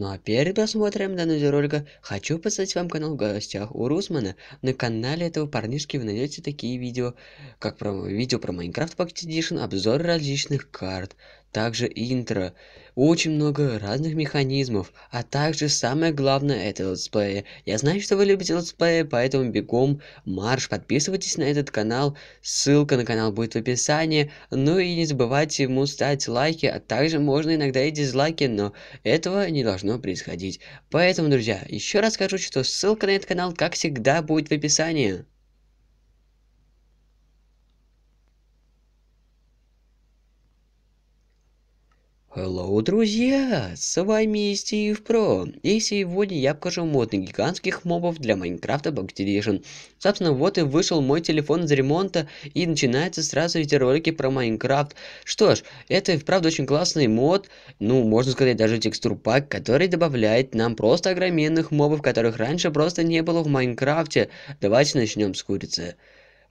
Ну а перед просмотром данного видеоролика хочу подсказать вам канал в гостях у Русмана. На канале этого парнишки вы найдете такие видео, как про видео про Майнкрафт Pocket Edition, обзоры различных карт, также интро, очень много разных механизмов, а также самое главное это летсплеи. Я знаю, что вы любите летсплеи, поэтому бегом марш, подписывайтесь на этот канал, ссылка на канал будет в описании, ну и не забывайте ему ставить лайки, а также можно иногда и дизлайки, но этого не должно происходить. Поэтому, друзья, еще раз скажу, что ссылка на этот канал, как всегда, будет в описании. Hello, друзья! С вами Стив Про, и сегодня я покажу мод на гигантских мобов для Майнкрафта Bacteriation. Собственно, вот и вышел мой телефон из ремонта, и начинаются сразу эти ролики про Майнкрафт. Что ж, это правда очень классный мод, ну, можно сказать, даже текстурпак, который добавляет нам просто огроменных мобов, которых раньше просто не было в Майнкрафте. Давайте начнем с курицы.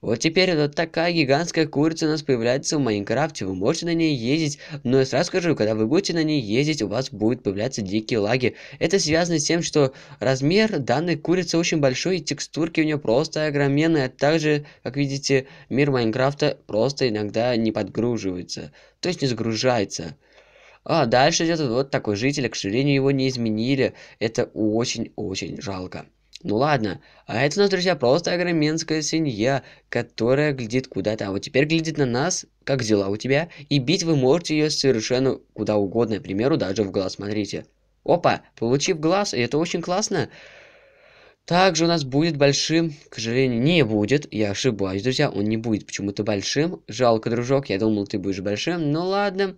Вот теперь вот такая гигантская курица у нас появляется в Майнкрафте. Вы можете на ней ездить, но я сразу скажу, когда вы будете на ней ездить, у вас будут появляться дикие лаги. Это связано с тем, что размер данной курицы очень большой, и текстурки у нее просто огроменные. А также, как видите, мир Майнкрафта просто иногда не подгруживается. То есть не загружается. А дальше идет вот такой житель, к сожалению, его не изменили. Это очень-очень жалко. Ну ладно, а это у нас, друзья, просто огроменская свинья, которая глядит куда-то. А вот теперь глядит на нас, как дела у тебя, и бить вы можете ее совершенно куда угодно, к примеру, даже в глаз, смотрите. Опа, получив глаз, и это очень классно. Также у нас будет большим, к сожалению, не будет, я ошибаюсь, друзья, он не будет почему-то большим. Жалко, дружок, я думал, ты будешь большим, ну ладно.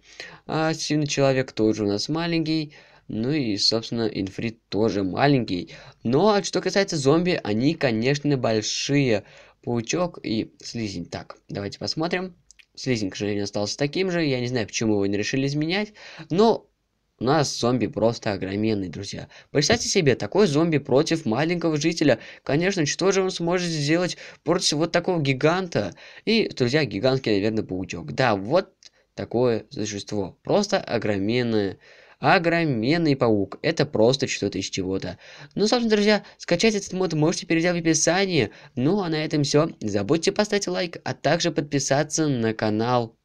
А, сильный человек тоже у нас маленький. Ну и, собственно, инфрит тоже маленький. Но что касается зомби, они, конечно, большие. Паучок и слизень. Так, давайте посмотрим. Слизень, к сожалению, остался таким же. Я не знаю, почему его не решили изменять. Но у нас зомби просто огроменный, друзья. Представьте себе, такой зомби против маленького жителя. Конечно, что же он сможет сделать против вот такого гиганта? И, друзья, гигантский, наверное, паучок. Да, вот такое существо. Просто огроменное Огроменный паук. Это просто что-то из чего-то. Ну, собственно, друзья, скачать этот мод можете, перейдя в описание. Ну, а на этом все. забудьте поставить лайк, а также подписаться на канал.